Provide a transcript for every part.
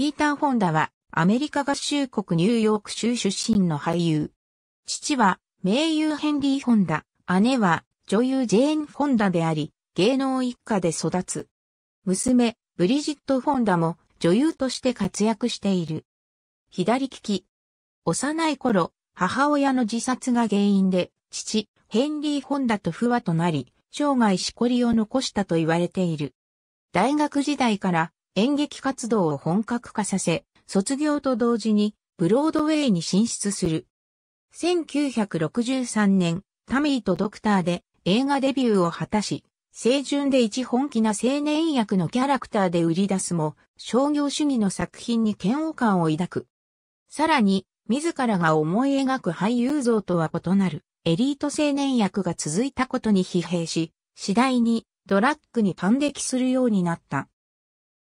ピーター・フォンダは、アメリカ合衆国ニューヨーク州出身の俳優。父は、名優ヘンリー・フォンダ、姉は、女優ジェーン・フォンダであり、芸能一家で育つ。娘、ブリジット・フォンダも、女優として活躍している。左利き。幼い頃、母親の自殺が原因で、父、ヘンリー・フォンダと不和となり、生涯しこりを残したと言われている。大学時代から演劇活動を本格化させ、卒業と同時にブロードウェイに進出する。1963年、タミーとドクターで映画デビューを果たし、清純で一本気な青年役のキャラクターで売り出すも、商業主義の作品に嫌悪感を抱く。さらに、自らが思い描く俳優像とは異なる、エリート青年役が続いたことに疲弊し、次第にドラッグに感激するようになった。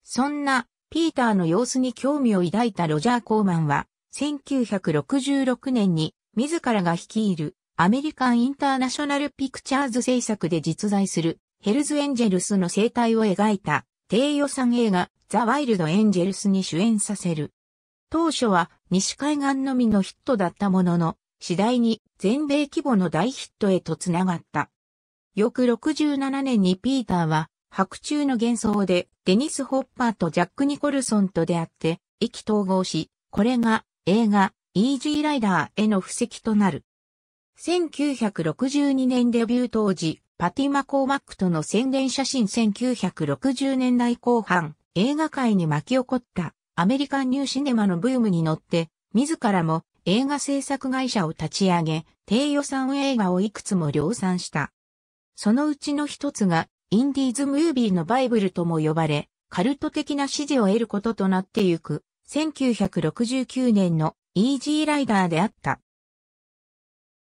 そんなピーターの様子に興味を抱いたロジャー・コーマンは、1966年に自らが率いるアメリカン・インターナショナル・ピクチャーズ制作で実在するヘルズ・エンジェルスの生態を描いた低予算映画ザ・ワイルド・エンジェルスに主演させる。当初は西海岸のみのヒットだったものの、次第に全米規模の大ヒットへとつながった。翌67年にピーターは白昼の幻想でデニス・ホッパーとジャック・ニコルソンと出会って意気統合し、これが映画イージーライダーへの布石となる。1962年デビュー当時、パティ・マコーマックとの宣伝写真1960年代後半、映画界に巻き起こったアメリカンニューシネマのブームに乗って、自らも映画制作会社を立ち上げ、低予算映画をいくつも量産した。そのうちの一つがインディーズムービーのバイブルとも呼ばれ、カルト的な支持を得ることとなってゆく、1969年のイージーライダーであった。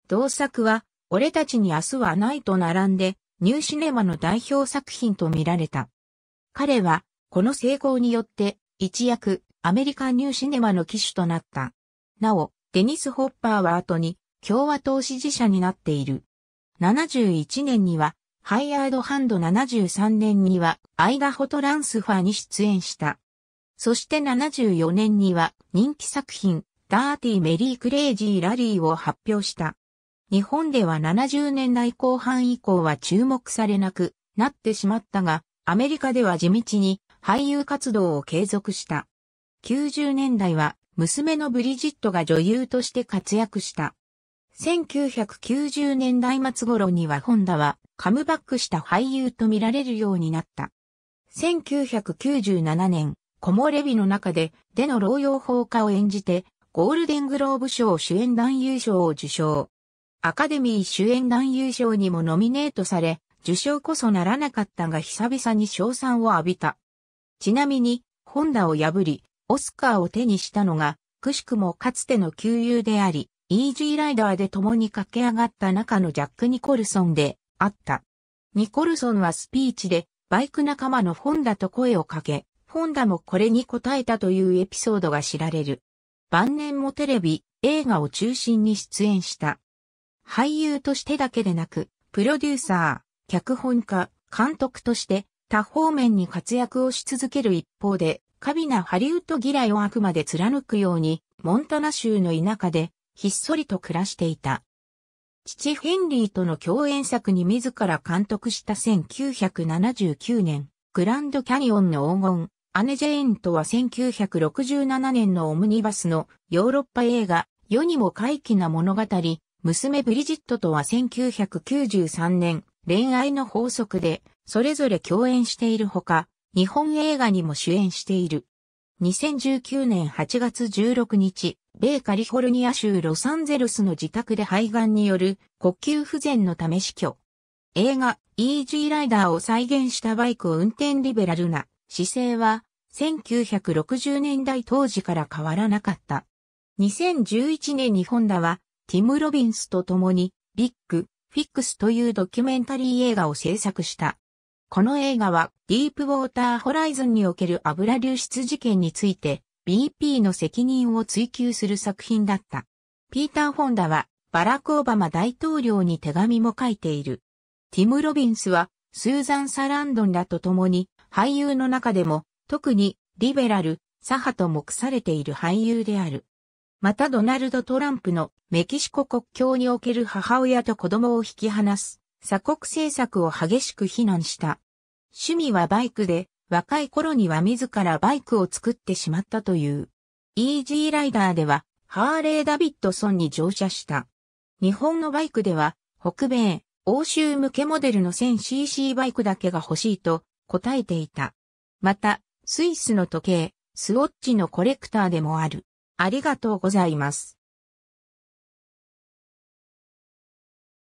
同作は、俺たちに明日はないと並んで、ニューシネマの代表作品と見られた。彼は、この成功によって、一躍、アメリカニューシネマの機種となった。なお、デニス・ホッパーは後に、共和党支持者になっている。71年には、ハイヤードハンド73年にはアイダホトランスファーに出演した。そして74年には人気作品ダーティーメリークレイジーラリーを発表した。日本では70年代後半以降は注目されなくなってしまったが、アメリカでは地道に俳優活動を継続した。90年代は娘のブリジットが女優として活躍した。1990年代末頃にはホンダはカムバックした俳優と見られるようになった。1997年、木漏れ日の中で、での老養法家を演じて、ゴールデングローブ賞主演男優賞を受賞。アカデミー主演男優賞にもノミネートされ、受賞こそならなかったが久々に賞賛を浴びた。ちなみに、ホンダを破り、オスカーを手にしたのが、くしくもかつての旧友であり、イージーライダーで共に駆け上がった中のジャック・ニコルソンで、あった。ニコルソンはスピーチで、バイク仲間のフォンダと声をかけ、フォンダもこれに応えたというエピソードが知られる。晩年もテレビ、映画を中心に出演した。俳優としてだけでなく、プロデューサー、脚本家、監督として多方面に活躍をし続ける一方で、過敏なハリウッド嫌いをあくまで貫くように、モンタナ州の田舎でひっそりと暮らしていた。父フェンリーとの共演作に自ら監督した1979年、グランドキャニオンの黄金、姉ジェーンとは1967年のオムニバスのヨーロッパ映画、世にも怪奇な物語、娘ブリジットとは1993年、恋愛の法則で、それぞれ共演しているほか、日本映画にも主演している。2019年8月16日、米カリフォルニア州ロサンゼルスの自宅で肺がんによる呼吸不全のため死去。映画、イージーライダーを再現したバイクを運転リベラルな姿勢は、1960年代当時から変わらなかった。2011年にホンダは、ティム・ロビンスと共に、ビッグ、フィックスというドキュメンタリー映画を制作した。この映画は、ディープウォーターホライズンにおける油流出事件について、BP の責任を追求する作品だった。ピーター・ホンダはバラク・オバマ大統領に手紙も書いている。ティム・ロビンスはスーザン・サランドンらと共に俳優の中でも特にリベラル、左派と目されている俳優である。またドナルド・トランプのメキシコ国境における母親と子供を引き離す鎖国政策を激しく非難した。趣味はバイクで若い頃には自らバイクを作ってしまったという。イージーライダーでは、ハーレー・ダビッドソンに乗車した。日本のバイクでは、北米、欧州向けモデルの 1000cc バイクだけが欲しいと答えていた。また、スイスの時計、スウォッチのコレクターでもある。ありがとうございます。